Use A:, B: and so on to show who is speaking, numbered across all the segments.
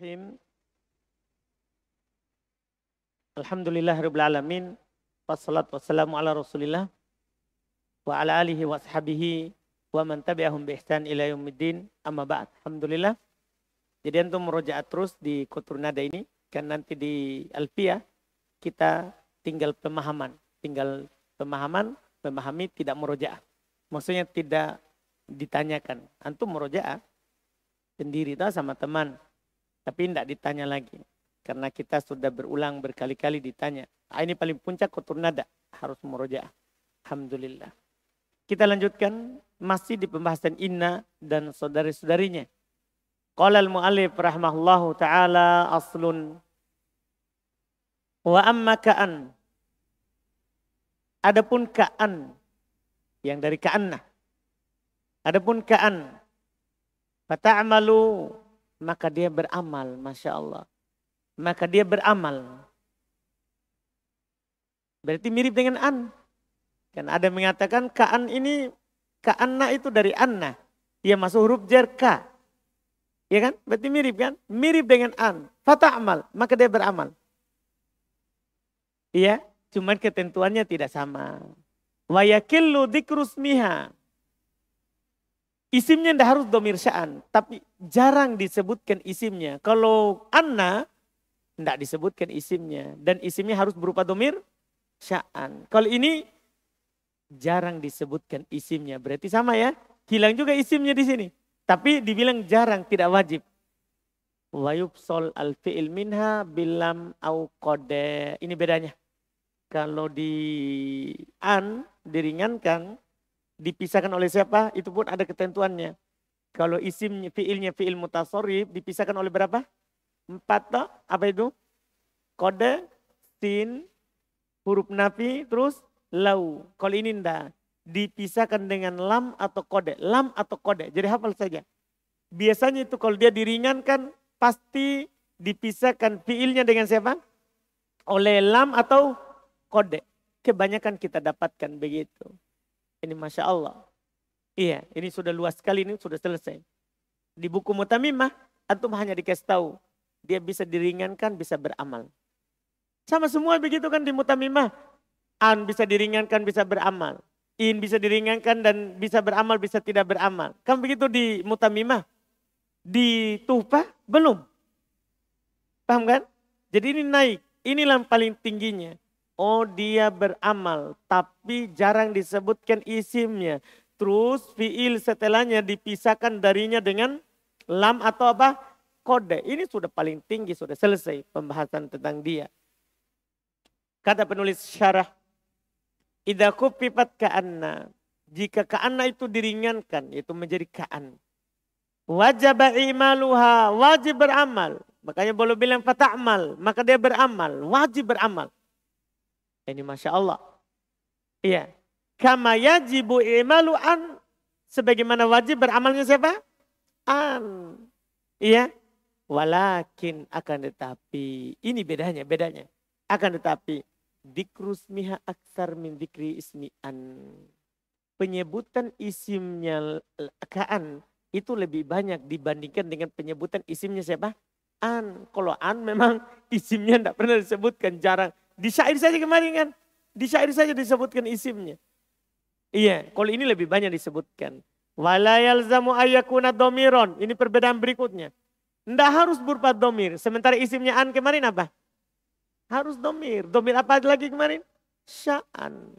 A: Bismillahirrahmanirrahim. Alhamdulillahirabbil alamin. Wassalatu wassalamu ala Rasulillah wa ala alihi wa sahbihi wa man tabi'ahum bi ihsan ila yaumiddin. Amma ba'd. Alhamdulillah. Jadi antum merojaat terus di Kuturnada ini kan nanti di Alpia kita tinggal pemahaman, tinggal pemahaman, memahami tidak merojaah. Maksudnya tidak ditanyakan. Antum merojaah sendiri tak sama teman tapi tidak ditanya lagi. Karena kita sudah berulang berkali-kali ditanya. ah, ini paling puncak kotor nada. Harus murojaah. Alhamdulillah. Kita lanjutkan. Masih di pembahasan inna dan saudari-saudarinya. Qala al-mu'alif rahmahullahu ta'ala aslun. Wa amma ka'an. Adapun ka'an. Yang dari ka'annah. Adapun ka'an. Fata'amalu maka dia beramal, masya Allah. Maka dia beramal. Berarti mirip dengan an. Kan ada yang mengatakan kaan ini, kaanna itu dari anna. Dia masuk huruf jar ka. Ya kan? Berarti mirip kan? Mirip dengan an. Fata amal, maka dia beramal. Iya, cuman ketentuannya tidak sama. Wa yakillu dikrusmiha. Isimnya tidak harus domir sya'an, tapi jarang disebutkan isimnya. Kalau anna, tidak disebutkan isimnya. Dan isimnya harus berupa domir sya'an. Kalau ini, jarang disebutkan isimnya. Berarti sama ya, hilang juga isimnya di sini. Tapi dibilang jarang, tidak wajib. Wayubsol al fi'il minha bilam au kode. Ini bedanya. Kalau di an diringankan, dipisahkan oleh siapa, itu pun ada ketentuannya. Kalau isim fiilnya fiil mutasorif dipisahkan oleh berapa? Empat toh, apa itu? Kode, sin, huruf nafi, terus lau. Kalau ini ndak dipisahkan dengan lam atau kode. Lam atau kode, jadi hafal saja. Biasanya itu kalau dia diringankan, pasti dipisahkan fiilnya dengan siapa? Oleh lam atau kode. Kebanyakan kita dapatkan begitu. Ini Masya Allah. Iya, ini sudah luas sekali, ini sudah selesai. Di buku Mutamimah, Antum hanya dikasih tahu. Dia bisa diringankan, bisa beramal. Sama semua begitu kan di Mutamimah. An bisa diringankan, bisa beramal. In bisa diringankan dan bisa beramal, bisa tidak beramal. Kan begitu di Mutamimah. Di Tufa, belum. Paham kan? Jadi ini naik. Inilah paling tingginya. Oh dia beramal, tapi jarang disebutkan isimnya. Terus fiil setelahnya dipisahkan darinya dengan lam atau apa? Kode. Ini sudah paling tinggi, sudah selesai pembahasan tentang dia. Kata penulis syarah, Ida kupipat ka'anna. Jika ka'anna itu diringankan, itu menjadi ka'an. Wajib imaluha, wajib beramal. Makanya boleh bilang fata'amal. maka dia beramal, wajib beramal. Ini Masya Allah. Iya. Kama yajibu imalu an. Sebagaimana wajib beramalnya siapa? An. Iya. Walakin akan tetapi. Ini bedanya, bedanya. Akan tetapi. Dikrusmiha aksar min dikri ismi an. Penyebutan isimnya kaan itu lebih banyak dibandingkan dengan penyebutan isimnya siapa? An. Kalau an memang isimnya tidak pernah disebutkan jarang. Di syair saja kemarin kan. Di syair saja disebutkan isimnya. Iya, kalau ini lebih banyak disebutkan. Walayalzamu ayakuna domiron. Ini perbedaan berikutnya. Tidak harus berupa domir. Sementara isimnya an kemarin apa? Harus domir. Domir apa lagi kemarin? Sya'an.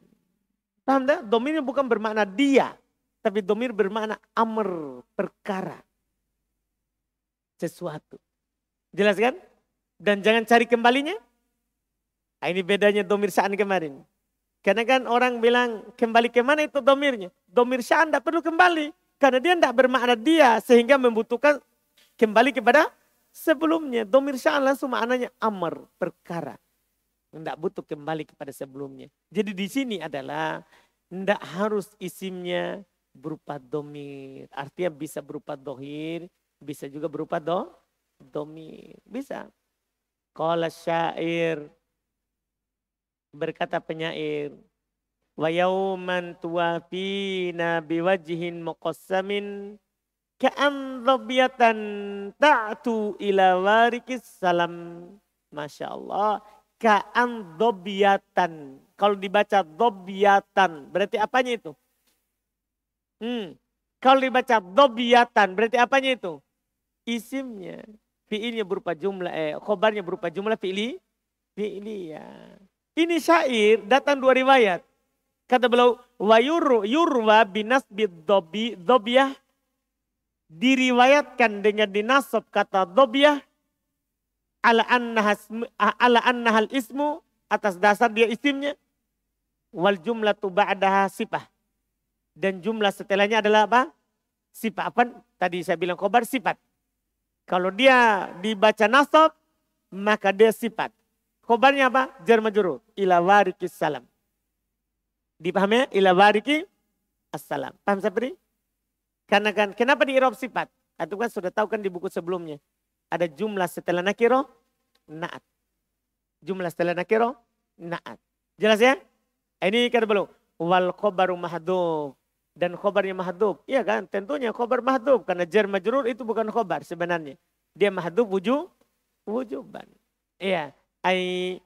A: Paham tak? domir bukan bermakna dia. Tapi domir bermakna amr, perkara. Sesuatu. Jelas kan? Dan jangan cari kembalinya. Ah, ini bedanya domir sya'an kemarin. Karena kan orang bilang kembali kemana itu domirnya. Domir sya'an tidak perlu kembali. Karena dia tidak bermakna dia sehingga membutuhkan kembali kepada sebelumnya. Domir sya'an langsung maknanya amar, perkara. Tidak butuh kembali kepada sebelumnya. Jadi di sini adalah tidak harus isimnya berupa domir. Artinya bisa berupa dohir, bisa juga berupa do, domir. Bisa. Kalau syair, Berkata penyair, wa yauman tuwafina biwajhin muqassamin ka'an dhabyatan ta'tu ila warikis salam. Masya Allah. Ka'an dhobyatan. Kalau dibaca dhabiyatan berarti apanya itu? Hmm. Kalau dibaca dobiatan berarti apanya itu? Isimnya. Fi'ilnya berupa jumlah, eh khobarnya berupa jumlah fi'li. Fi'li ya. Ini syair datang dua riwayat. Kata beliau, wa yuru, yurwa binas dobi, dobiyah. Diriwayatkan dengan dinasab kata dobiyah. Ala annahas, ala annahal ismu. Atas dasar dia isimnya. Wal jumlah tu ba'daha sipah. Dan jumlah setelahnya adalah apa? Sifat. Apa? Tadi saya bilang kobar sifat. Kalau dia dibaca nasab, maka dia sifat. Khobarnya apa? Jar majrur. Ila wariki salam. Dipahami? Ya? Ila wariki assalam. Paham saya beri? Karena kan kenapa di irob sifat? Itu kan sudah tahu kan di buku sebelumnya. Ada jumlah setelah nakiro naat. Jumlah setelah nakiro naat. Jelas ya? Ini kata belum. Wal khobaru mahdub dan khobarnya mahdub. Iya kan? Tentunya khobar mahdub karena jar majrur itu bukan khobar sebenarnya. Dia mahdub wujud wujuban. Iya. Ai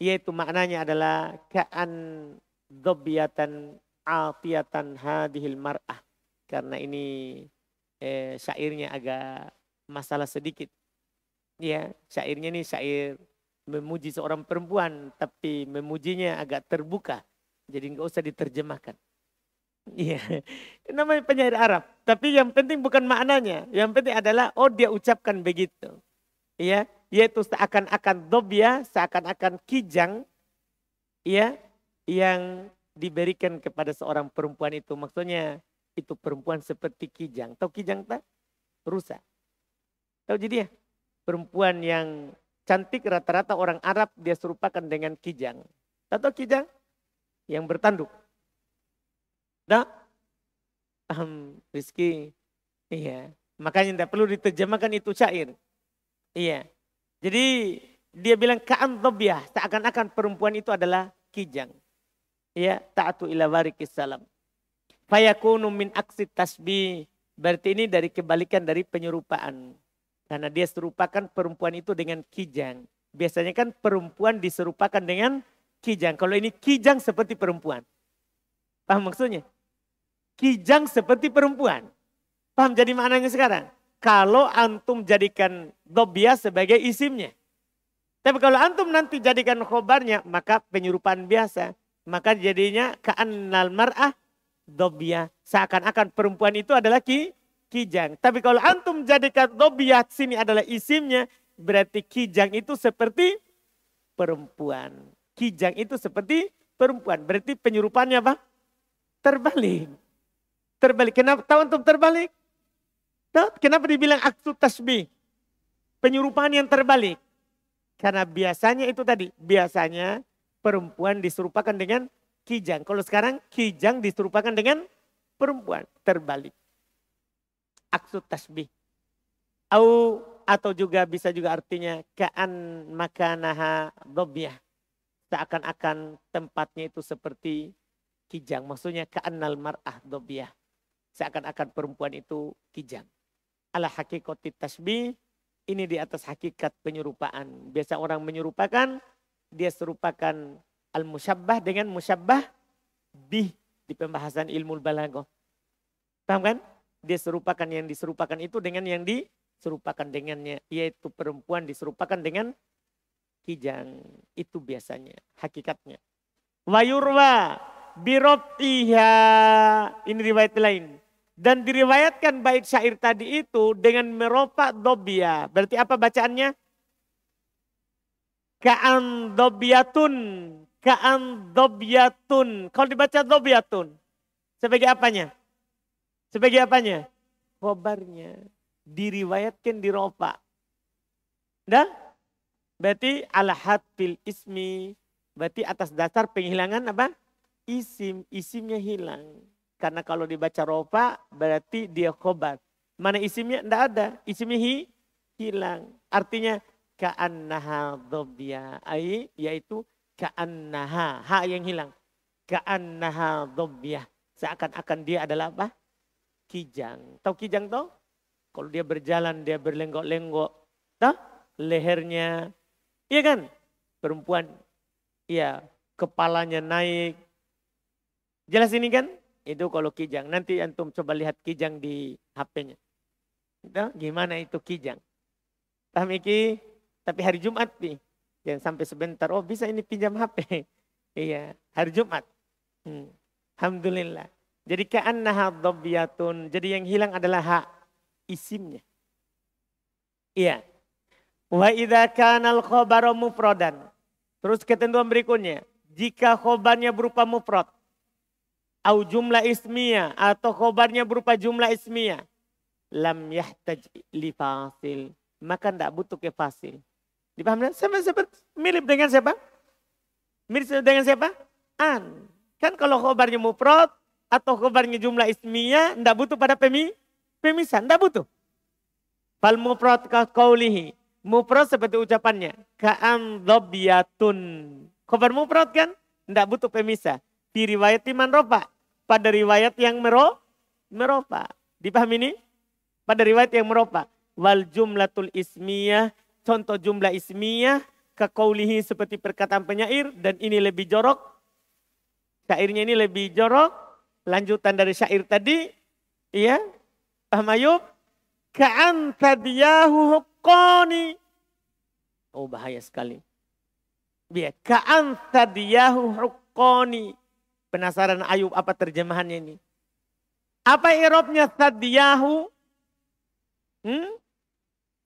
A: yaitu maknanya adalah ka'an dobiatan alfiatan hadhil mar'ah. Karena ini eh, syairnya agak masalah sedikit. Ya, syairnya ini syair memuji seorang perempuan tapi memujinya agak terbuka. Jadi nggak usah diterjemahkan. Iya, namanya penyair Arab. Tapi yang penting bukan maknanya. Yang penting adalah, oh dia ucapkan begitu. Iya, yaitu seakan-akan dobya, seakan-akan kijang ya yang diberikan kepada seorang perempuan itu. Maksudnya itu perempuan seperti kijang. Tahu kijang tak? rusak Tahu jadi ya? Perempuan yang cantik rata-rata orang Arab dia serupakan dengan kijang. Tahu kijang? Yang bertanduk. Dah? Um, Rizki. Iya. Makanya tidak perlu diterjemahkan itu syair. Iya. Jadi dia bilang ka'an tobiah seakan-akan perempuan itu adalah kijang. Ya, ta'atu ilawari kisalam. salam. Fayakunu min aksi tasbih. Berarti ini dari kebalikan dari penyerupaan. Karena dia serupakan perempuan itu dengan kijang. Biasanya kan perempuan diserupakan dengan kijang. Kalau ini kijang seperti perempuan. Paham maksudnya? Kijang seperti perempuan. Paham jadi maknanya sekarang? kalau antum jadikan dobia sebagai isimnya. Tapi kalau antum nanti jadikan khobarnya, maka penyerupaan biasa. Maka jadinya ka'annal mar'ah dobia. Seakan-akan perempuan itu adalah ki, kijang. Tapi kalau antum jadikan dobia sini adalah isimnya, berarti kijang itu seperti perempuan. Kijang itu seperti perempuan. Berarti penyerupannya apa? Terbalik. Terbalik. Kenapa? Tahu antum terbalik? Kenapa dibilang aksut tasbih? Penyerupaan yang terbalik. Karena biasanya itu tadi, biasanya perempuan diserupakan dengan kijang. Kalau sekarang kijang diserupakan dengan perempuan, terbalik. Aksu tasbih. Au atau juga bisa juga artinya kaan makanaha dobiah Seakan-akan tempatnya itu seperti kijang. Maksudnya kaan mar'ah dobiah Seakan-akan perempuan itu kijang ala hakikoti tasbih. Ini di atas hakikat penyerupaan. Biasa orang menyerupakan, dia serupakan al-musyabbah dengan musyabbah bih di pembahasan ilmu balago. Paham kan? Dia serupakan yang diserupakan itu dengan yang diserupakan dengannya. Yaitu perempuan diserupakan dengan kijang. Itu biasanya hakikatnya. Wayurwa birotiha Ini riwayat lain dan diriwayatkan bait syair tadi itu dengan meropa dobia. Berarti apa bacaannya? Ka'an dobiatun. Ka'an dobiatun. Kalau dibaca dobiatun. Sebagai apanya? Sebagai apanya? Khobarnya. Diriwayatkan diropa. Dah? Berarti ala hadfil ismi. Berarti atas dasar penghilangan apa? Isim. Isimnya hilang. Karena kalau dibaca rofa berarti dia khobar. Mana isimnya? Tidak ada. Isimnya hi, hilang. Artinya ka'annaha dhobya. Ay, yaitu ka'annaha. Ha yang hilang. Ka'annaha dhobya. Seakan-akan dia adalah apa? Kijang. Tahu kijang toh Kalau dia berjalan, dia berlenggok-lenggok. Tahu? Lehernya. Iya kan? Perempuan. Iya. Kepalanya naik. Jelas ini kan? Itu kalau kijang. Nanti antum coba lihat kijang di HP-nya. Itu gimana itu kijang? Paham Tapi hari Jumat nih. Jangan sampai sebentar. Oh bisa ini pinjam HP. iya. Hari Jumat. Hmm. Alhamdulillah. Jadi ka'annaha dhabbiyatun. Jadi yang hilang adalah hak isimnya. Iya. Wa idza kanal al-khabaru Terus ketentuan berikutnya, jika khobarnya berupa mufrod au jumlah ismiya atau khobarnya berupa jumlah ismiya lam yahtaj li fasil maka tidak butuh ke fasil dipahami kan? sama seperti mirip dengan siapa mirip dengan siapa an kan kalau khobarnya mufrad atau khobarnya jumlah ismiya tidak butuh pada pemi pemisah tidak butuh fal mufrad ka qaulihi mufrad seperti ucapannya ka'am dhabiyatun khobar mufrad kan tidak butuh pemisah di riwayat Iman Ropak pada riwayat yang mero, meropa. Dipahami ini? Pada riwayat yang meropa. Wal jumlatul ismiyah, contoh jumlah ismiyah, Kekaulihi seperti perkataan penyair, dan ini lebih jorok. Syairnya ini lebih jorok, lanjutan dari syair tadi, iya, Paham Ayub? Ka'an tadiyahu hukoni. Oh bahaya sekali. Biar ka'an tadiyahu hukoni. Penasaran Ayub apa terjemahannya ini. Apa irobnya sadiyahu? Hmm?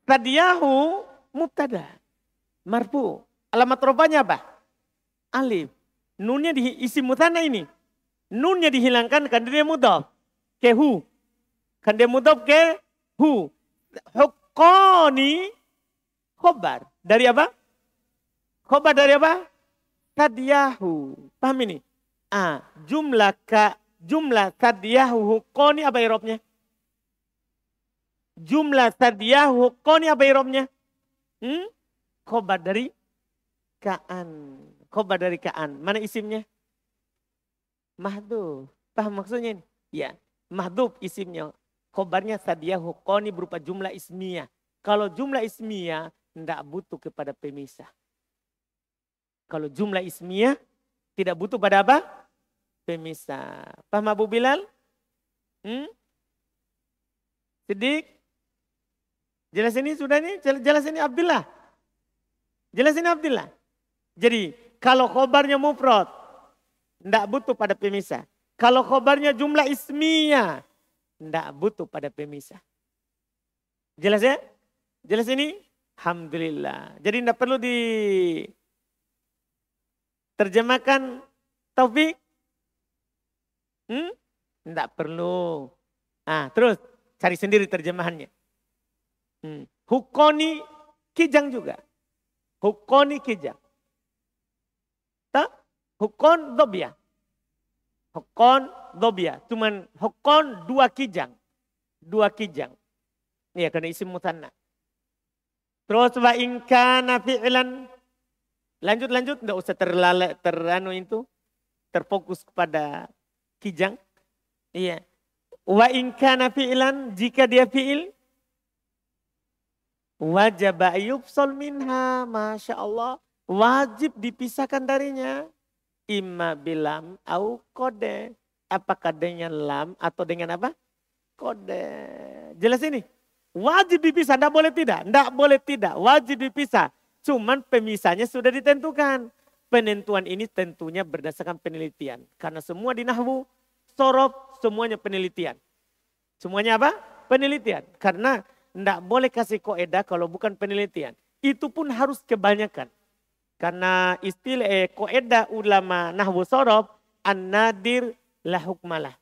A: Sadiyahu mubtada. Marfu. Alamat rupanya apa? Alif. Nunnya diisi mutana ini. Nunnya dihilangkan karena dia mudaf. Ke hu. Kan mudaf ke hu. Hukoni khobar. Dari apa? Khobar dari apa? Tadiyahu. Paham ini? ah, jumlah ka jumlah sadiyahu koni apa irobnya? Jumlah sadiyahu koni apa irobnya? Hmm? Kobar dari kaan. Kobar dari kaan. Mana isimnya? Mahdub. Paham maksudnya ini? Ya. Mahdub isimnya. Kobarnya sadiyahu koni berupa jumlah ismiyah. Kalau jumlah ismiyah, tidak butuh kepada pemisah. Kalau jumlah ismiyah, tidak butuh pada apa? pemisah. Paham Abu Bilal? Hmm? Sedik? Jelas ini sudah ini? jelas ini Abdullah. Jelas ini Abdullah. Jadi kalau khobarnya mufrad, tidak butuh pada pemisah. Kalau khobarnya jumlah ismiyah, tidak butuh pada pemisah. Jelas ya? Jelas ini? Alhamdulillah. Jadi tidak perlu di terjemahkan Taufik Hmm? Tidak perlu. nah terus cari sendiri terjemahannya. Hmm. Hukoni kijang juga. Hukoni kijang. Tak? Hukon dobia. Hukon dobia. Cuman hukon dua kijang. Dua kijang. Ya karena isim mutanna. Terus wa ingkana fi'lan. Lanjut lanjut enggak usah terlalu teranu itu terfokus kepada Kijang. Iya. Wa inka kana fi'lan jika dia fi'il wajib ayub minha. Masya Allah. Wajib dipisahkan darinya. Imma bilam au kode. Apakah dengan lam atau dengan apa? Kode. Jelas ini? Wajib dipisah. Tidak boleh tidak. Tidak boleh tidak. Wajib dipisah. Cuman pemisahnya sudah ditentukan. Penentuan ini tentunya berdasarkan penelitian. Karena semua di Nahwu, sorof semuanya penelitian. Semuanya apa? Penelitian. Karena tidak boleh kasih koedah kalau bukan penelitian. Itu pun harus kebanyakan. Karena istilah eh, koedah ulama Nahwu sorof, an-nadir lahukmalah.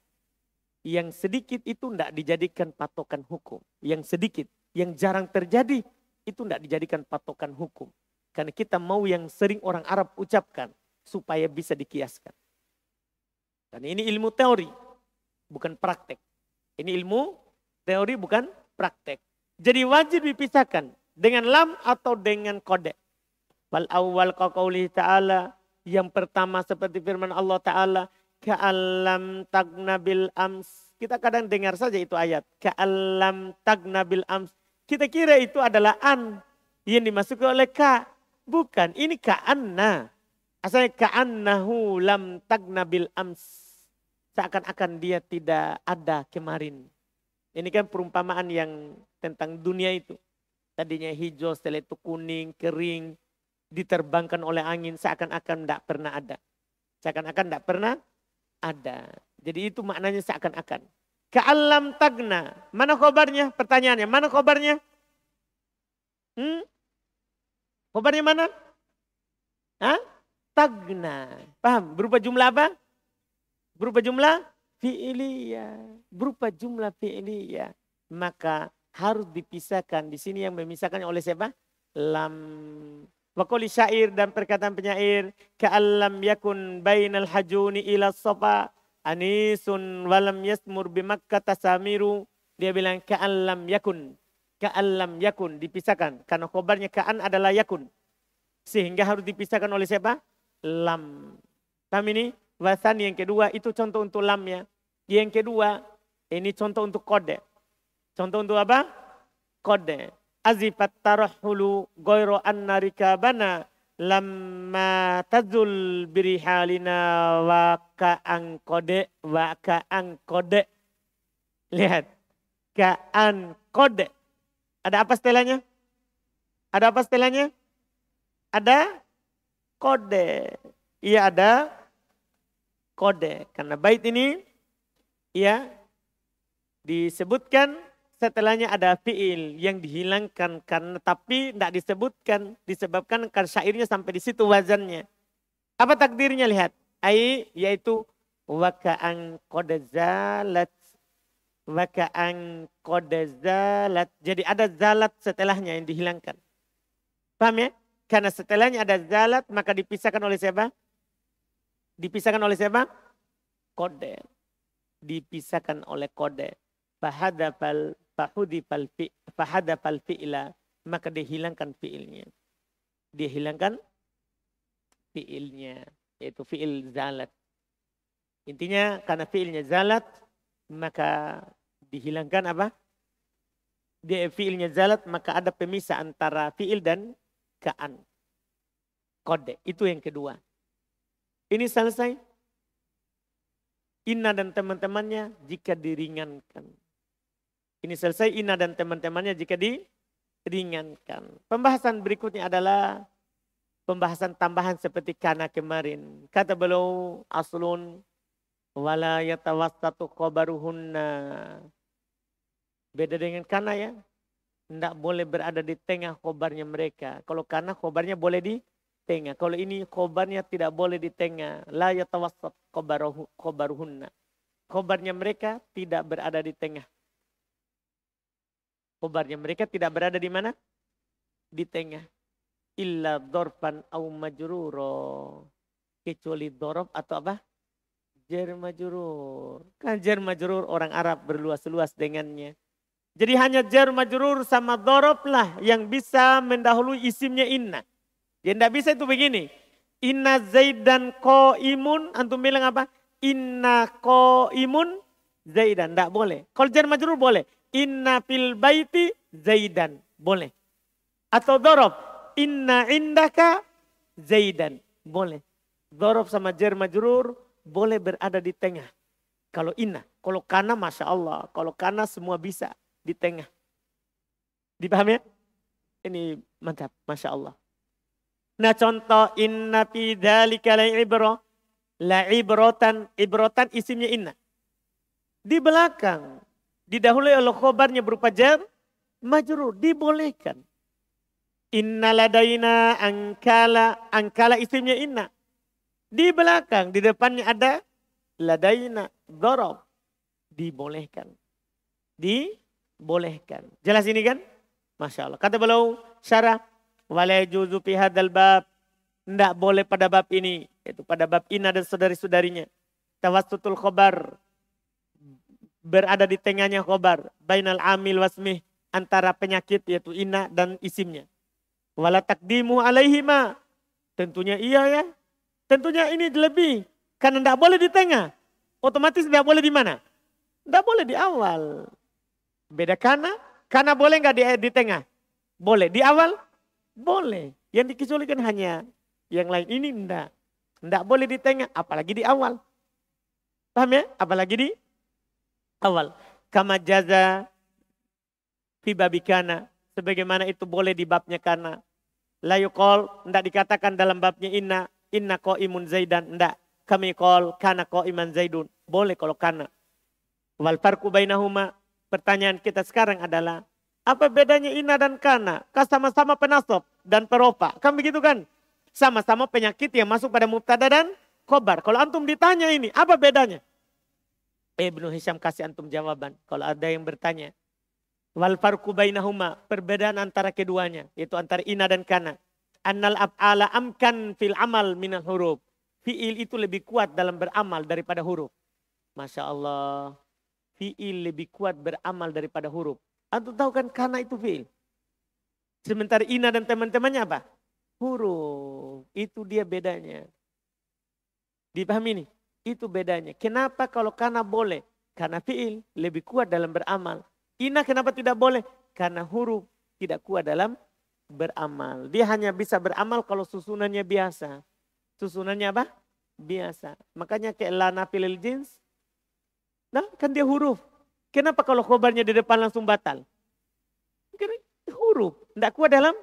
A: Yang sedikit itu tidak dijadikan patokan hukum. Yang sedikit, yang jarang terjadi itu tidak dijadikan patokan hukum. Karena kita mau yang sering orang Arab ucapkan supaya bisa dikiaskan. Dan ini ilmu teori, bukan praktek. Ini ilmu teori bukan praktek. Jadi wajib dipisahkan dengan lam atau dengan kode. Wal awal qawli ta'ala. Yang pertama seperti firman Allah ta'ala. Ka'alam tagnabil ams. Kita kadang dengar saja itu ayat. Ka'alam tagnabil ams. Kita kira itu adalah an yang dimasuki oleh ka. Bukan, ini ka'anna. Asalnya ka'annahu lam bil ams. Seakan-akan dia tidak ada kemarin. Ini kan perumpamaan yang tentang dunia itu. Tadinya hijau, setelah itu kuning, kering, diterbangkan oleh angin seakan-akan tidak pernah ada. Seakan-akan tidak pernah ada. Jadi itu maknanya seakan-akan. Ka'alam tagna. Mana kobarnya? Pertanyaannya, mana kobarnya? Hmm? Khobar mana? Hah? Tagna. Paham? Berupa jumlah apa? Berupa jumlah fi'liyah. Berupa jumlah fi'liyah. Maka harus dipisahkan. Di sini yang memisahkan oleh siapa? Lam. Wakoli syair dan perkataan penyair. Ka'allam yakun bainal hajuni ila sofa. Anisun walam yasmur bimakka tasamiru. Dia bilang ka'allam yakun Ka'allam yakun, dipisahkan. Karena khobarnya ka'an adalah yakun. Sehingga harus dipisahkan oleh siapa? Lam. paham ini, wasan yang kedua, itu contoh untuk lamnya. Yang kedua, ini contoh untuk kode. Contoh untuk apa? Kode. Azifat tarahulu goyro anna rikabana lamma tazul birihalina wa ka'an kode wa ka'an kode. Lihat. Ka'an kode. Ada apa setelahnya? Ada apa setelahnya? Ada kode. Iya ada kode. Karena bait ini ya disebutkan setelahnya ada fiil yang dihilangkan karena tapi tidak disebutkan disebabkan karena syairnya sampai di situ wazannya. Apa takdirnya lihat? Ai yaitu waka'an kode zalat maka angkoda zalat. Jadi ada zalat setelahnya yang dihilangkan. Paham ya? Karena setelahnya ada zalat maka dipisahkan oleh siapa? Dipisahkan oleh siapa? Kode. Dipisahkan oleh kode. Fahadapal fahudipal fi, fahadapal fi'la. Maka dihilangkan fi'ilnya. Dihilangkan fi'ilnya. Yaitu fi'il zalat. Intinya karena fi'ilnya zalat maka dihilangkan apa? Dia fiilnya zalat maka ada pemisah antara fiil dan kaan. Kode. Itu yang kedua. Ini selesai. Inna dan teman-temannya jika diringankan. Ini selesai Ina dan teman-temannya jika diringankan. Pembahasan berikutnya adalah pembahasan tambahan seperti karena kemarin. Kata beliau aslun wala yatawassatu qabaruhunna Beda dengan kana ya. Tidak boleh berada di tengah kobarnya mereka. Kalau kana kobarnya boleh di tengah. Kalau ini kobarnya tidak boleh di tengah. La yatawassat kobaruhunna. Kobarnya mereka tidak berada di tengah. Kobarnya mereka tidak berada di mana? Di tengah. Illa dorpan au majruro. Kecuali dorob atau apa? Jermajurur. Kan jermajurur orang Arab berluas-luas dengannya. Jadi hanya jar majrur sama dorob lah yang bisa mendahului isimnya inna. Yang tidak bisa itu begini. Inna zaidan ko imun. Antum bilang apa? Inna ko imun zaidan. Tidak boleh. Kalau jar majrur boleh. Inna fil baiti zaidan. Boleh. Atau dorob. Inna indaka zaidan. Boleh. Dorob sama jar majrur boleh berada di tengah. Kalau inna. Kalau kana Masya Allah. Kalau kana semua bisa di tengah. Dipahami ya? Ini mantap, Masya Allah. Nah contoh inna fi dzalika la ibro. La ibrotan, ibrotan isimnya inna. Di belakang, didahului oleh khobarnya berupa jar, majrur, dibolehkan. Inna ladaina angkala, angkala isimnya inna. Di belakang, di depannya ada ladaina dorob. Dibolehkan. Di dibolehkan. Jelas ini kan? Masya Allah. Kata beliau syarah Walai juzu pihadal bab tidak boleh pada bab ini yaitu pada bab ina dan saudari-saudarinya tutul khobar berada di tengahnya khobar bainal amil wasmih antara penyakit yaitu ina dan isimnya wala takdimu alaihima tentunya iya ya tentunya ini lebih karena tidak boleh di tengah otomatis tidak boleh di mana tidak boleh di awal Beda kana, kana boleh nggak di, di tengah? Boleh. Di awal? Boleh. Yang dikecualikan hanya yang lain. Ini ndak ndak boleh di tengah, apalagi di awal. Paham ya? Apalagi di awal. Kama jaza fi babikana. Sebagaimana itu boleh di babnya kana. Layukol, ndak dikatakan dalam babnya inna. Inna ko imun zaidan, enggak. Kami kol, kana ko iman zaidun. Boleh kalau kana. Wal farku bainahuma Pertanyaan kita sekarang adalah, apa bedanya ina dan kana? Kau sama-sama penasob dan peropa. Kan begitu kan? Sama-sama penyakit yang masuk pada mubtada dan kobar. Kalau antum ditanya ini, apa bedanya? Ibnu Hisham kasih antum jawaban. Kalau ada yang bertanya, wal farqu perbedaan antara keduanya, yaitu antara ina dan kana. Annal af'ala amkan fil amal minal huruf. Fi'il itu lebih kuat dalam beramal daripada huruf. Masya Allah fiil lebih kuat beramal daripada huruf. Antum tahu kan karena itu fiil. Sementara Ina dan teman-temannya apa? Huruf. Itu dia bedanya. Dipahami nih? Itu bedanya. Kenapa kalau karena boleh? Karena fiil lebih kuat dalam beramal. Ina kenapa tidak boleh? Karena huruf tidak kuat dalam beramal. Dia hanya bisa beramal kalau susunannya biasa. Susunannya apa? Biasa. Makanya kayak lana pilil jins Nah, kan dia huruf. Kenapa kalau khobarnya di depan langsung batal? Karena huruf. Tidak kuat dalam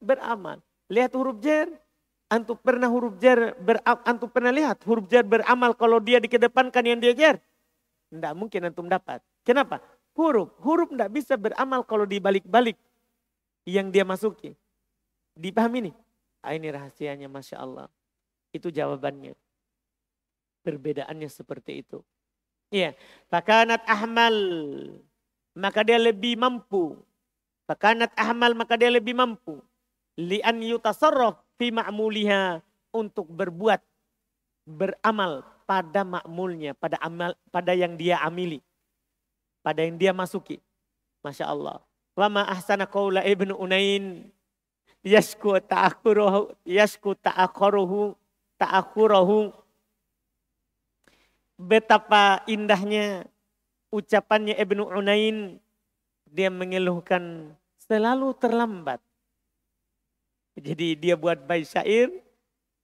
A: beramal. Lihat huruf jer. Antum pernah huruf jer ber, antum pernah lihat huruf jer beramal kalau dia dikedepankan yang dia jer? Tidak mungkin antum dapat. Kenapa? Huruf. Huruf tidak bisa beramal kalau dibalik-balik yang dia masuki. Dipahami nih? Ah, ini rahasianya Masya Allah. Itu jawabannya. Perbedaannya seperti itu. Iya. Fakanat ahmal. Maka dia lebih mampu. Fakanat ahmal maka dia lebih mampu. Lian yutasarraf fi ma'muliha. Untuk berbuat. Beramal pada makmulnya. Pada amal pada yang dia amili. Pada yang dia masuki. Masya Allah. Wa ma ahsana qawla ibnu unain. Yasku ta'akhuruhu. Yasku ta'akhuruhu. Ta'akhuruhu betapa indahnya ucapannya Ibnu Unain. Dia mengeluhkan selalu terlambat. Jadi dia buat baik syair,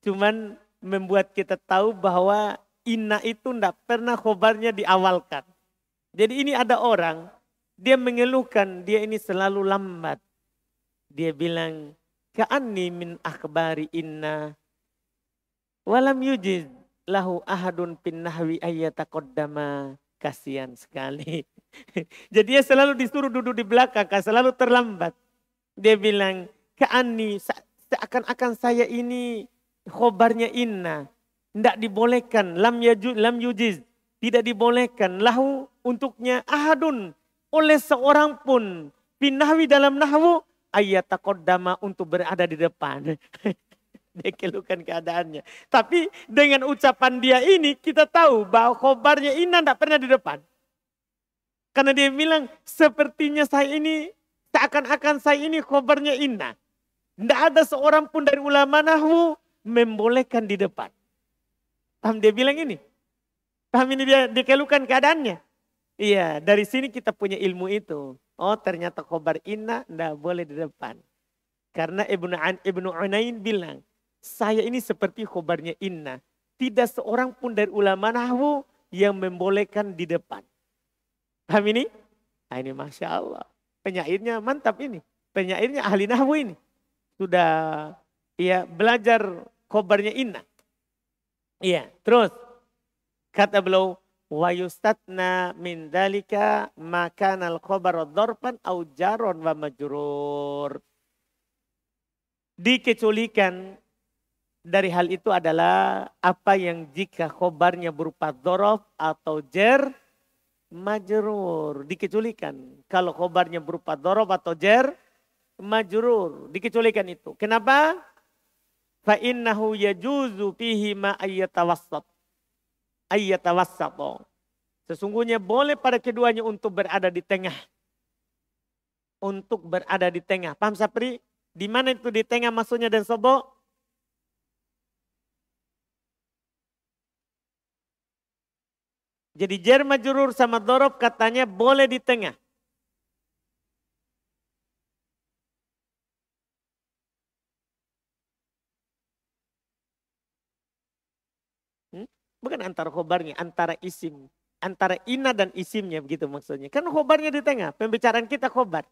A: cuman membuat kita tahu bahwa inna itu tidak pernah khobarnya diawalkan. Jadi ini ada orang, dia mengeluhkan, dia ini selalu lambat. Dia bilang, ka'anni min akhbari inna walam yujiz lahu ahadun pin nahwi ayyatakoddama. kasian sekali. Jadi dia selalu disuruh duduk di belakang, kan? selalu terlambat. Dia bilang, Ka'ani, seakan-akan saya ini khobarnya inna. Tidak dibolehkan. Lam, yaju, lam yujiz. Tidak dibolehkan. Lahu untuknya ahadun. Oleh seorang pun. Pinnahwi dalam nahwu. Ayat takodama untuk berada di depan. Dia keluhkan keadaannya. Tapi dengan ucapan dia ini kita tahu bahwa khobarnya Ina tidak pernah di depan. Karena dia bilang sepertinya saya ini tak akan akan saya ini khobarnya inna. Tidak ada seorang pun dari ulama Nahu membolehkan di depan. Paham dia bilang ini? Paham ini dia dikeluhkan keadaannya? Iya, dari sini kita punya ilmu itu. Oh ternyata khobar inna tidak boleh di depan. Karena Ibnu An, Ibnu Unain bilang, saya ini seperti khobarnya Inna. Tidak seorang pun dari ulama Nahwu yang membolehkan di depan. Paham ini? Nah ini Masya Allah. Penyairnya mantap ini. Penyairnya ahli Nahwu ini. Sudah ya belajar khobarnya Inna. Iya, terus kata beliau wa yustatna min dalika makanal khobar dzarfan au jaron wa majrur. Dikecualikan dari hal itu adalah apa yang jika khobarnya berupa dorof atau jer majurur dikecualikan. Kalau khobarnya berupa dorof atau jer majurur dikecualikan itu. Kenapa? Fa innahu yajuzu fihi ma ayyatawassat. Sesungguhnya boleh pada keduanya untuk berada di tengah. Untuk berada di tengah. Paham Sapri? Di mana itu di tengah maksudnya dan sobok? Jadi jar jurur sama dorob katanya boleh di tengah. Hmm? Bukan antara khobarnya, antara isim. Antara ina dan isimnya begitu maksudnya. Kan khobarnya di tengah, pembicaraan kita khobar.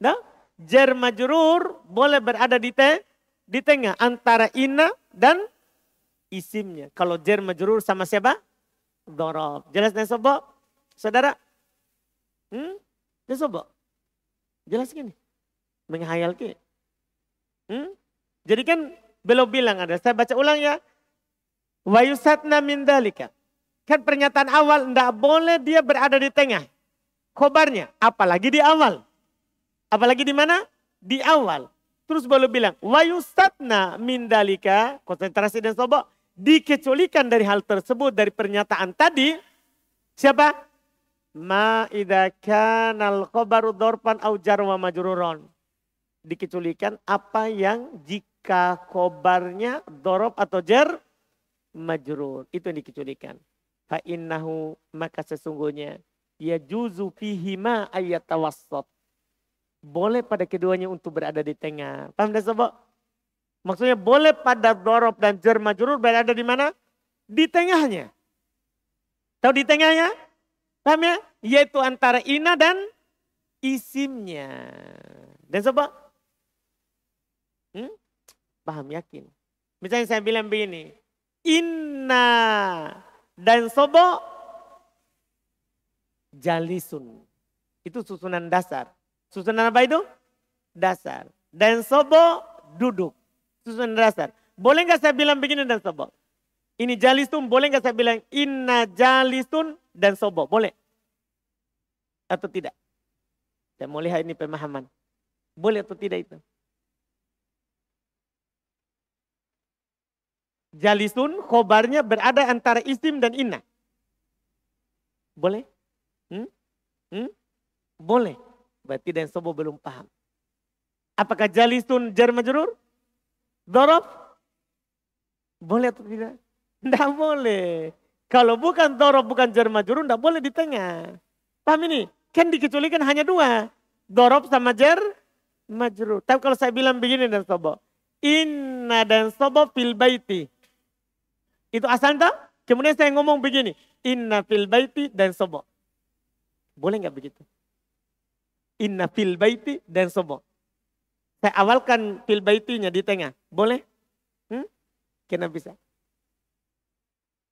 A: Nah, jar majrur boleh berada di te, di tengah antara ina dan isimnya. Kalau jar jurur sama siapa? dorob. Jelas nasobo? Saudara? Hmm? Nasobo? Jelas gini? Menghayal ke? Hmm? Jadi kan belum bilang ada. Saya baca ulang ya. Wayusatna mindalika Kan pernyataan awal tidak boleh dia berada di tengah. kobarnya Apalagi di awal. Apalagi di mana? Di awal. Terus baru bilang. Wayusatna mindalika Konsentrasi dan sobok dikecualikan dari hal tersebut dari pernyataan tadi siapa? Ma idakanal khobaru dorpan au jarwa majruron. Dikecualikan apa yang jika kobarnya dorop atau jar majrur. Itu yang dikecualikan. Fa innahu maka sesungguhnya ya juzu fihi ma ayatawassat. Boleh pada keduanya untuk berada di tengah. Paham dah sobat? Maksudnya boleh pada Dorob dan Jerman Jurur berada di mana? Di tengahnya. Tahu di tengahnya? Paham ya? Yaitu antara ina dan isimnya. Dan sebab? Hmm? Paham yakin. Misalnya saya bilang begini. Inna dan sobo jalisun. Itu susunan dasar. Susunan apa itu? Dasar. Dan sobo duduk susun dasar. Boleh nggak saya bilang begini dan sobo? Ini jalistun, boleh nggak saya bilang inna jalistun dan sobo? Boleh? Atau tidak? Saya mau lihat ini pemahaman. Boleh atau tidak itu? Jalisun khobarnya berada antara istim dan inna. Boleh? Hmm? Hmm? Boleh. Berarti dan sobo belum paham. Apakah jalisun jar majrur? Dorob? Boleh atau tidak? Tidak boleh. Kalau bukan dorob, bukan jar jurun, tidak boleh di tengah. Paham ini? Kan dikecualikan hanya dua. Dorob sama jar majru. Tapi kalau saya bilang begini dan sobo. Inna dan sobo fil baiti. Itu asal tak? Kemudian saya ngomong begini. Inna fil baiti dan sobo. Boleh nggak begitu? Inna fil baiti dan sobo. Saya awalkan fil baitinya di tengah. Boleh? Hmm? Kena bisa.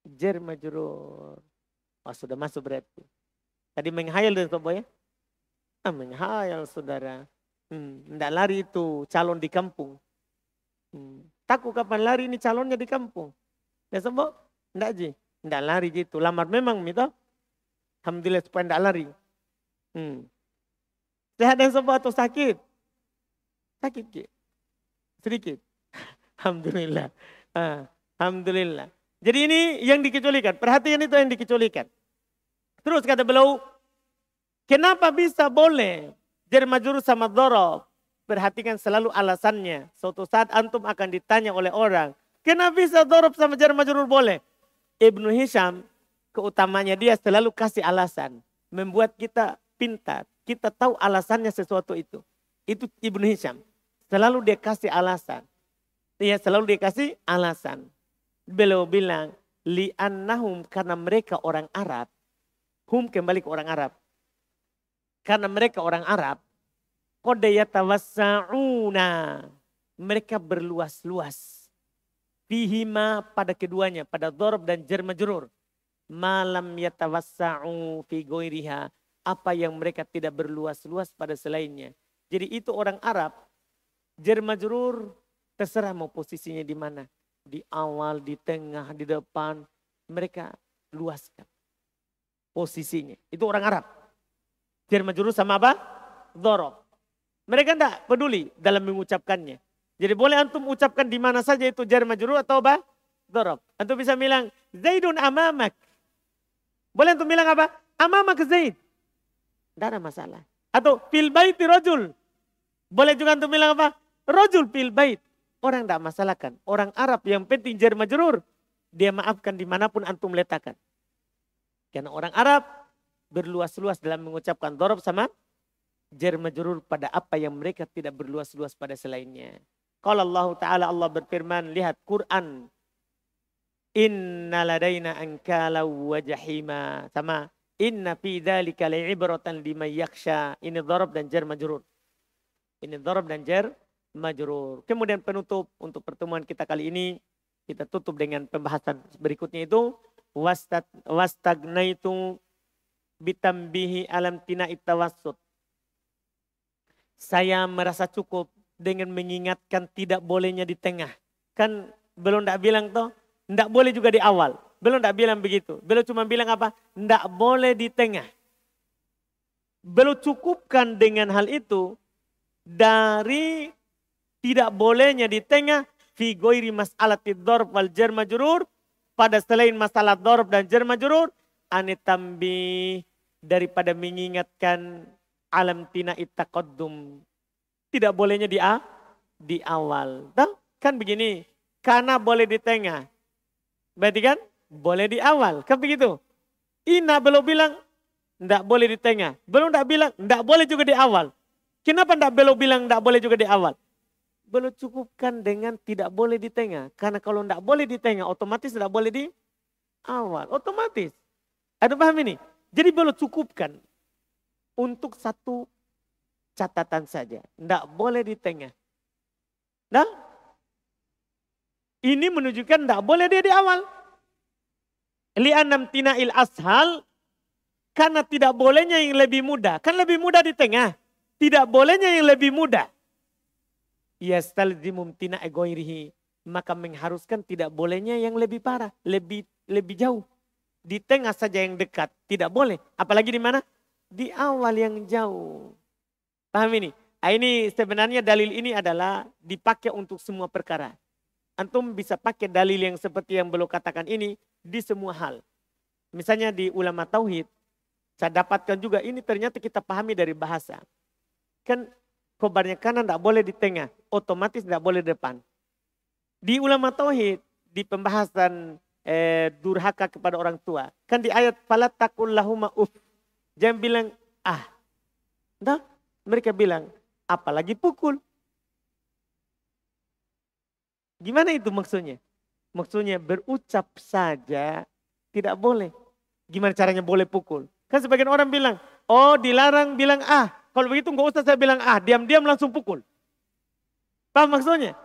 A: Jer majrur. Oh, sudah masuk berarti. Tadi menghayal dan sobo ya? Ah, menghayal saudara. Hmm, lari itu calon di kampung. Hmm. Takut kapan lari ini calonnya di kampung. Ya sobo? ndak ji, ndak lari gitu. Lamar memang mito. Alhamdulillah supaya ndak lari. Hmm. Sehat dan sobo atau sakit? Sakit Ki. Sedikit. Alhamdulillah. Ah, Alhamdulillah. Jadi ini yang dikecualikan. Perhatian itu yang dikecualikan. Terus kata beliau, kenapa bisa boleh jadi majur sama dorob? Perhatikan selalu alasannya. Suatu saat antum akan ditanya oleh orang, kenapa bisa dorob sama jar majur boleh? Ibnu Hisham keutamanya dia selalu kasih alasan. Membuat kita pintar. Kita tahu alasannya sesuatu itu. Itu Ibnu Hisham. Selalu dia kasih alasan. Ya, selalu dia kasih alasan. Beliau bilang, annahum karena mereka orang Arab. Hum kembali ke orang Arab. Karena mereka orang Arab. Kodayatawassa'una. Mereka berluas-luas. Fihima pada keduanya. Pada dorob dan jurur, Malam yatawassa'u fi goiriha. Apa yang mereka tidak berluas-luas pada selainnya. Jadi itu orang Arab Jer majrur terserah mau posisinya di mana. Di awal, di tengah, di depan. Mereka luaskan posisinya. Itu orang Arab. Jer majrur sama apa? Dorob. Mereka tidak peduli dalam mengucapkannya. Jadi boleh antum ucapkan di mana saja itu jar majrur atau apa? Dorob. Antum bisa bilang Zaidun amamak. Boleh antum bilang apa? Amamak Zaid. Tidak ada masalah. Atau fil baiti rajul. Boleh juga antum bilang apa? Rojul pil bait. Orang tidak masalahkan. Orang Arab yang penting jar majrur. Dia maafkan dimanapun antum letakkan. Karena orang Arab berluas-luas dalam mengucapkan dorob sama jar majrur pada apa yang mereka tidak berluas-luas pada selainnya. Kalau Allah Ta'ala Allah berfirman, lihat Quran. Inna ladaina angkala wajahima. Sama. Inna fi dhalika li'ibratan liman yakhsha. Ini dorob dan jar majrur. Ini dorob dan jar majrur. Kemudian penutup untuk pertemuan kita kali ini kita tutup dengan pembahasan berikutnya itu wastad wastagnaitu bitambihi alam tina ittawassut. Saya merasa cukup dengan mengingatkan tidak bolehnya di tengah. Kan belum tidak bilang toh, tidak boleh juga di awal. Belum tidak bilang begitu. Belum cuma bilang apa? Tidak boleh di tengah. Belum cukupkan dengan hal itu dari tidak bolehnya di tengah fi goiri masalah tidor wal jerma jurur pada selain masalah dorb dan jerma jurur anitambi daripada mengingatkan alam tina itakodum. tidak bolehnya di a, di awal. Tahu? Kan begini, karena boleh di tengah. Berarti kan boleh di awal. Kan begitu. Ina belum bilang tidak boleh di tengah. Belum tidak bilang tidak boleh juga di awal. Kenapa tidak belum bilang tidak boleh juga di awal? belum cukupkan dengan tidak boleh di tengah. Karena kalau tidak boleh di tengah, otomatis tidak boleh di awal. Otomatis. Ada paham ini? Jadi belum cukupkan untuk satu catatan saja. Tidak boleh di tengah. Nah, ini menunjukkan tidak boleh dia di awal. Li'anam tina'il ashal. Karena tidak bolehnya yang lebih muda. Kan lebih muda di tengah. Tidak bolehnya yang lebih muda yastalzimum tina egoirihi maka mengharuskan tidak bolehnya yang lebih parah, lebih lebih jauh. Di tengah saja yang dekat tidak boleh, apalagi di mana? Di awal yang jauh. Paham ini? Ah, ini sebenarnya dalil ini adalah dipakai untuk semua perkara. Antum bisa pakai dalil yang seperti yang belum katakan ini di semua hal. Misalnya di ulama tauhid, saya dapatkan juga ini ternyata kita pahami dari bahasa. Kan Kobarnya kanan tidak boleh di tengah. Otomatis tidak boleh depan. Di ulama tauhid, di pembahasan eh, durhaka kepada orang tua. Kan di ayat falatakul lahuma uf. Jangan bilang ah. Nah, mereka bilang apalagi pukul. Gimana itu maksudnya? Maksudnya berucap saja tidak boleh. Gimana caranya boleh pukul? Kan sebagian orang bilang, oh dilarang bilang ah. Kalau begitu nggak usah saya bilang ah, diam-diam langsung pukul. Paham maksudnya?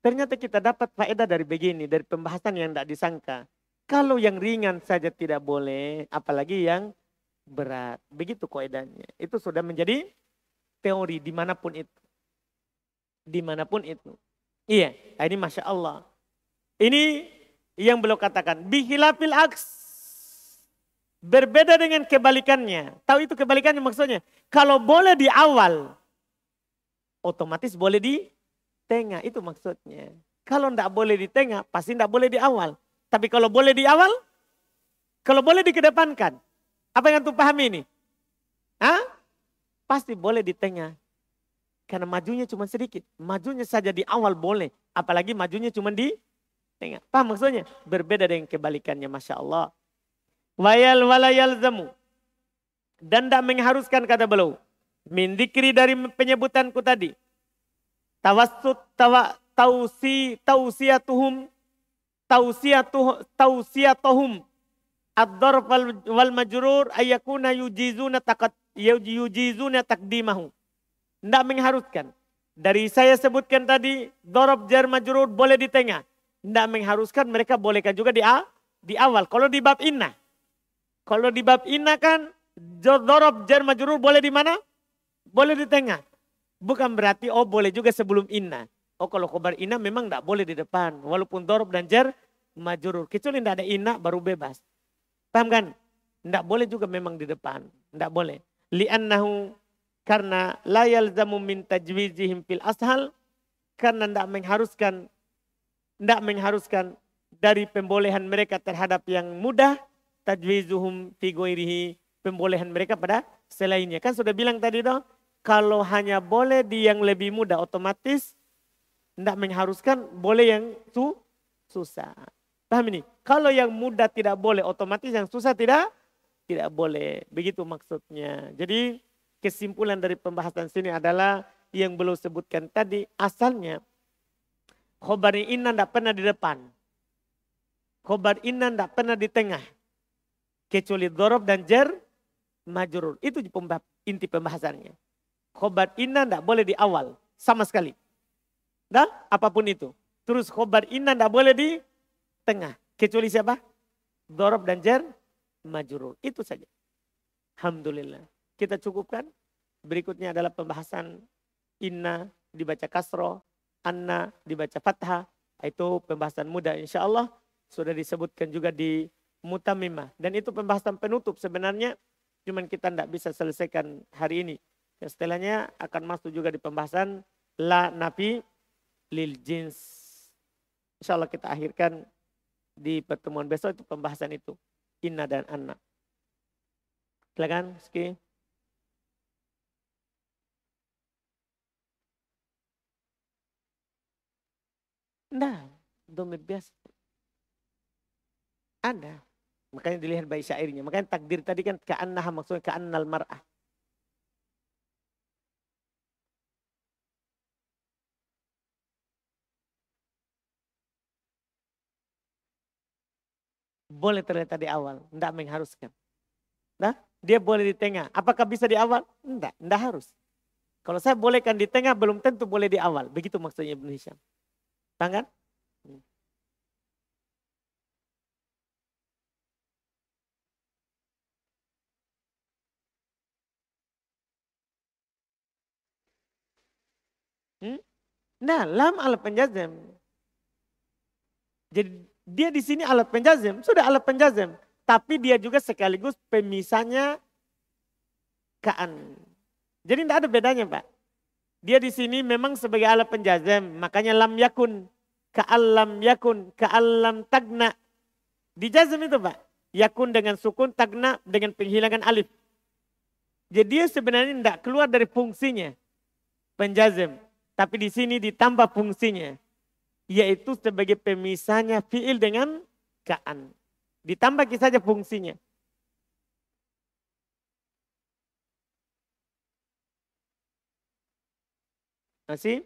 A: Ternyata kita dapat faedah dari begini, dari pembahasan yang tidak disangka. Kalau yang ringan saja tidak boleh, apalagi yang berat. Begitu koedahnya. Itu sudah menjadi teori dimanapun itu. Dimanapun itu. Iya, ini Masya Allah. Ini yang beliau katakan. Bihilafil aks Berbeda dengan kebalikannya. Tahu itu kebalikannya maksudnya. Kalau boleh di awal, otomatis boleh di tengah. Itu maksudnya. Kalau tidak boleh di tengah, pasti tidak boleh di awal. Tapi kalau boleh di awal, kalau boleh dikedepankan. Apa yang tuh pahami ini? Hah? Pasti boleh di tengah. Karena majunya cuma sedikit. Majunya saja di awal boleh. Apalagi majunya cuma di tengah. Paham maksudnya? Berbeda dengan kebalikannya. Masya Allah. Wayal zamu Dan tidak mengharuskan kata beliau. Min dari penyebutanku tadi. tawasut tawa, tausi tausiatuhum tausiatuh tausiatuhum ador wal wal majrur ayakuna yujizuna takat yujizuna takdimahu. Tidak mengharuskan. Dari saya sebutkan tadi, dorob jar majrur boleh di tengah. Tidak mengharuskan mereka bolehkan juga di, a, di awal. Kalau di bab inna. Kalau di bab inna kan dorob jar majrur boleh di mana? Boleh di tengah. Bukan berarti oh boleh juga sebelum inna. Oh kalau khobar inna memang tidak boleh di depan. Walaupun dorob dan jar majrur. Kecuali tidak ada inna baru bebas. Paham kan? Tidak boleh juga memang di depan. Tidak boleh. Li'annahu karena layal zamu min tajwizihim fil ashal. Karena tidak mengharuskan. Tidak mengharuskan dari pembolehan mereka terhadap yang mudah tajwizuhum fi pembolehan mereka pada selainnya. Kan sudah bilang tadi dong, kalau hanya boleh di yang lebih mudah otomatis tidak mengharuskan boleh yang su susah. Paham ini? Kalau yang mudah tidak boleh otomatis yang susah tidak tidak boleh. Begitu maksudnya. Jadi kesimpulan dari pembahasan sini adalah yang belum sebutkan tadi asalnya khobar inna tidak pernah di depan. Khobar inna tidak pernah di tengah Kecuali dorob dan jer majurur. Itu pembahas, inti pembahasannya. Khobar inna tidak boleh di awal. Sama sekali. Nah, apapun itu. Terus khobar inna tidak boleh di tengah. Kecuali siapa? Dorob dan jer majurur. Itu saja. Alhamdulillah. Kita cukupkan. Berikutnya adalah pembahasan inna dibaca kasro, anna dibaca fathah. Itu pembahasan muda insya Allah. Sudah disebutkan juga di mutamimah. Dan itu pembahasan penutup sebenarnya cuman kita tidak bisa selesaikan hari ini. Ya, setelahnya akan masuk juga di pembahasan la nabi lil jins. Insya Allah kita akhirkan di pertemuan besok itu pembahasan itu. Inna dan anna. Silakan, Ski. Nah, domir biasa. Ada. Makanya dilihat baik syairnya. Makanya takdir tadi kan ka'annah maksudnya ka'annal mar'ah. Boleh terletak di awal, tidak mengharuskan. Nah, dia boleh di tengah. Apakah bisa di awal? tidak tidak harus. Kalau saya bolehkan di tengah, belum tentu boleh di awal. Begitu maksudnya Ibn Hisham. Tangan? Nah, lam alat penjazem. Jadi dia di sini alat penjazem, sudah alat penjazem. Tapi dia juga sekaligus pemisahnya kaan. Jadi tidak ada bedanya Pak. Dia di sini memang sebagai alat penjazem, makanya lam yakun, ka'alam yakun, ka'alam tagna. Dijazem itu Pak. Yakun dengan sukun, tagna dengan penghilangan alif. Jadi dia sebenarnya tidak keluar dari fungsinya. Penjazem. Tapi di sini ditambah fungsinya. Yaitu sebagai pemisahnya fi'il dengan kaan. Ditambah saja fungsinya. Masih?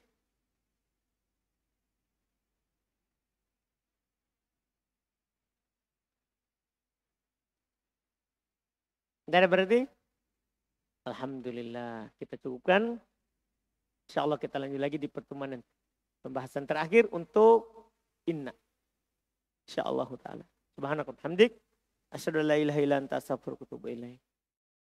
A: Tidak ada berarti? Alhamdulillah. Kita cukupkan. Insya Allah kita lanjut lagi di pertemuan pembahasan terakhir untuk inna. Insya Allah ta'ala. Subhanakum hamdik. Asyadu la ilaha ila anta